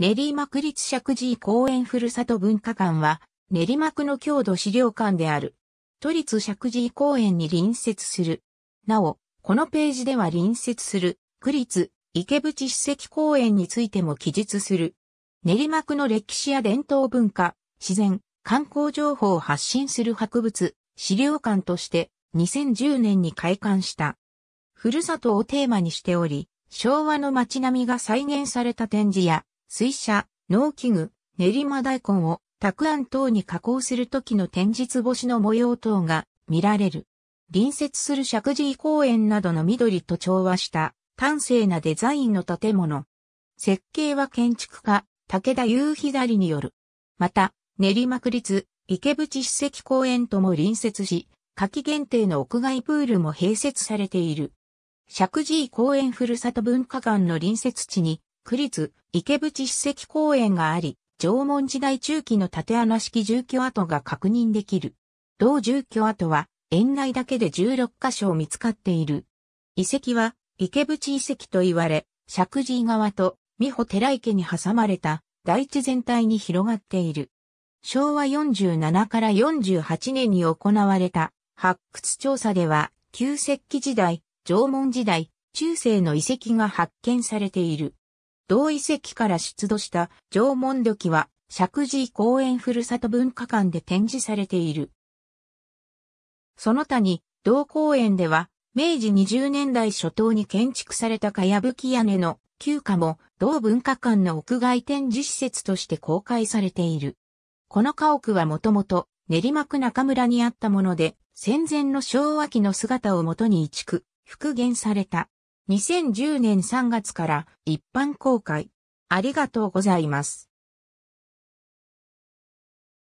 練馬区立石寺公園ふるさと文化館は、練馬区の郷土資料館である。都立石寺公園に隣接する。なお、このページでは隣接する、区立池淵史跡公園についても記述する。練馬区の歴史や伝統文化、自然、観光情報を発信する博物、資料館として2010年に開館した。ふるさとをテーマにしており、昭和の街並みが再現された展示や、水車、農機具、練馬大根を、たくあん等に加工するときの天日干しの模様等が見られる。隣接する石神井公園などの緑と調和した端正なデザインの建物。設計は建築家、武田雄左による。また、練馬区立、池淵史跡公園とも隣接し、夏季限定の屋外プールも併設されている。石神井公園ふるさと文化館の隣接地に、区立池淵史跡公園があり、縄文時代中期の縦穴式住居跡が確認できる。同住居跡は園内だけで16箇所見つかっている。遺跡は池淵遺跡と言われ、石神井川と美穂寺池に挟まれた大地全体に広がっている。昭和47から48年に行われた発掘調査では、旧石器時代、縄文時代、中世の遺跡が発見されている。同遺跡から出土した縄文土器は、石神井公園ふるさと文化館で展示されている。その他に、同公園では、明治20年代初頭に建築されたかやぶき屋根の旧家も同文化館の屋外展示施設として公開されている。この家屋はもともと練馬区中村にあったもので、戦前の昭和期の姿をもとに移築、復元された。2010年3月から一般公開。ありがとうございます。